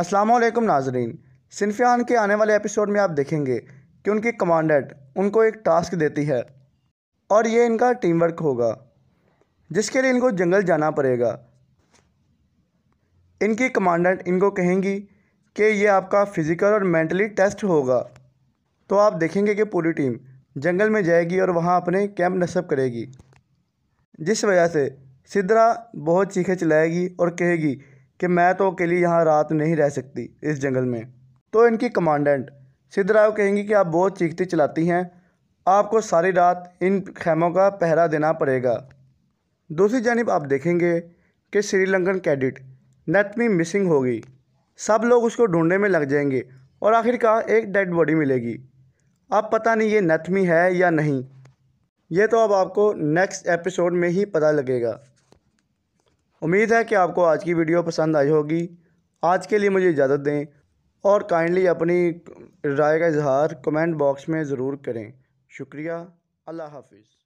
अस्सलाम वालेकुम नाजरीन सिनफियान के आने वाले एपिसोड में आप देखेंगे कि उनकी कमांडेंट उनको एक टास्क देती है और ये इनका टीम वर्क होगा जिसके लिए इनको जंगल जाना पड़ेगा इनकी कमांडेंट इनको कहेंगी कि ये आपका फ़िज़िकल और मेंटली टेस्ट होगा तो आप देखेंगे कि पूरी टीम जंगल में जाएगी और वहाँ अपने कैंप नस्ब करेगी जिस वजह से सिद्रा बहुत चीखें चलाएगी और कहेगी कि मैं तो अकेली यहाँ रात नहीं रह सकती इस जंगल में तो इनकी कमांडेंट सिद्धराव कहेंगी कि आप बहुत चीखती चलाती हैं आपको सारी रात इन खेमों का पहरा देना पड़ेगा दूसरी जानब आप देखेंगे कि श्रीलंकन कैडिट नतमी मिसिंग होगी सब लोग उसको ढूंढने में लग जाएंगे और आखिरकार एक डेड बॉडी मिलेगी अब पता नहीं ये नथमी है या नहीं ये तो अब आपको नेक्स्ट एपिसोड में ही पता लगेगा उम्मीद है कि आपको आज की वीडियो पसंद आई होगी आज के लिए मुझे इजाज़त दें और काइंडली अपनी राय का इजहार कमेंट बॉक्स में ज़रूर करें शुक्रिया अल्लाह हाफिज़